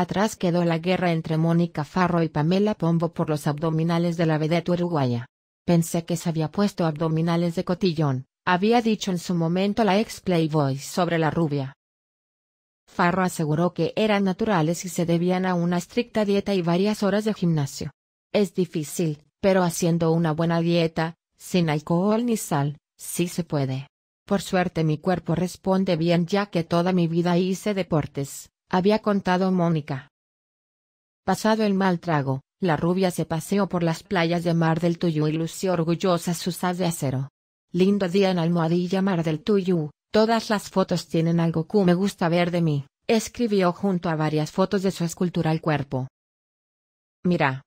Atrás quedó la guerra entre Mónica Farro y Pamela Pombo por los abdominales de la vedette uruguaya. Pensé que se había puesto abdominales de cotillón, había dicho en su momento la ex Playboy sobre la rubia. Farro aseguró que eran naturales y se debían a una estricta dieta y varias horas de gimnasio. Es difícil, pero haciendo una buena dieta, sin alcohol ni sal, sí se puede. Por suerte mi cuerpo responde bien ya que toda mi vida hice deportes, había contado Mónica. Pasado el mal trago, la rubia se paseó por las playas de Mar del Tuyú y lució orgullosa su sal de acero. Lindo día en Almohadilla Mar del Tuyú, todas las fotos tienen algo que me gusta ver de mí, escribió junto a varias fotos de su escultural cuerpo. Mira,